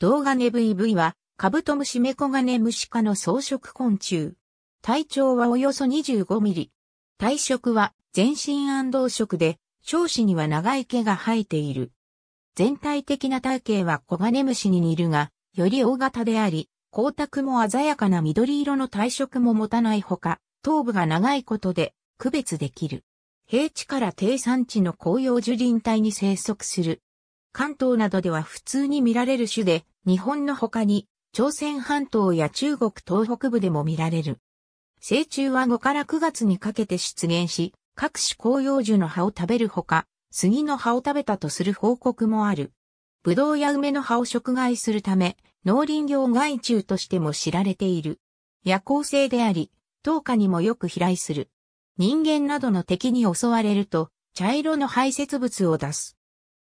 ブイブ v は、カブトムシメコガネムシ科の草食昆虫。体長はおよそ25ミリ。体色は全身暗動色で、少子には長い毛が生えている。全体的な体型はコガネムシに似るが、より大型であり、光沢も鮮やかな緑色の体色も持たないほか、頭部が長いことで区別できる。平地から低山地の紅葉樹林帯に生息する関東などでは普通に見られる種で、日本の他に、朝鮮半島や中国東北部でも見られる。成虫は5から9月にかけて出現し、各種紅葉樹の葉を食べるほか、杉の葉を食べたとする報告もある。ブドウや梅の葉を食害するため、農林業害虫としても知られている。夜行性であり、糖化にもよく飛来する。人間などの敵に襲われると、茶色の排泄物を出す。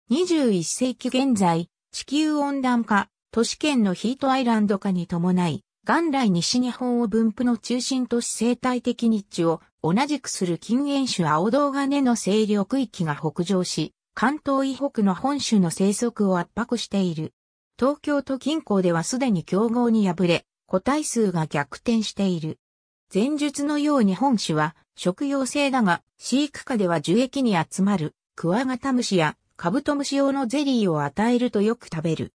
21世紀現在、地球温暖化、都市圏のヒートアイランド化に伴い、元来西日本を分布の中心都市生態的日地を同じくする禁煙種青銅金の勢力区域が北上し、関東以北の本州の生息を圧迫している。東京都近郊ではすでに競合に敗れ、個体数が逆転している。前述のように本種は食用性だが、飼育下では樹液に集まるクワガタムシやカブトムシ用のゼリーを与えるとよく食べる。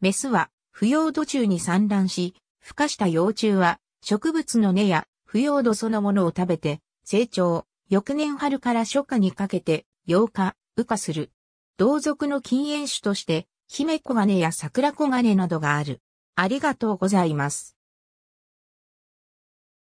メスは、腐葉土中に産卵し、孵化した幼虫は、植物の根や腐葉土そのものを食べて、成長、翌年春から初夏にかけて、8日、羽化する。同族の禁煙種として、姫黄金や桜黄金などがある。ありがとうございます。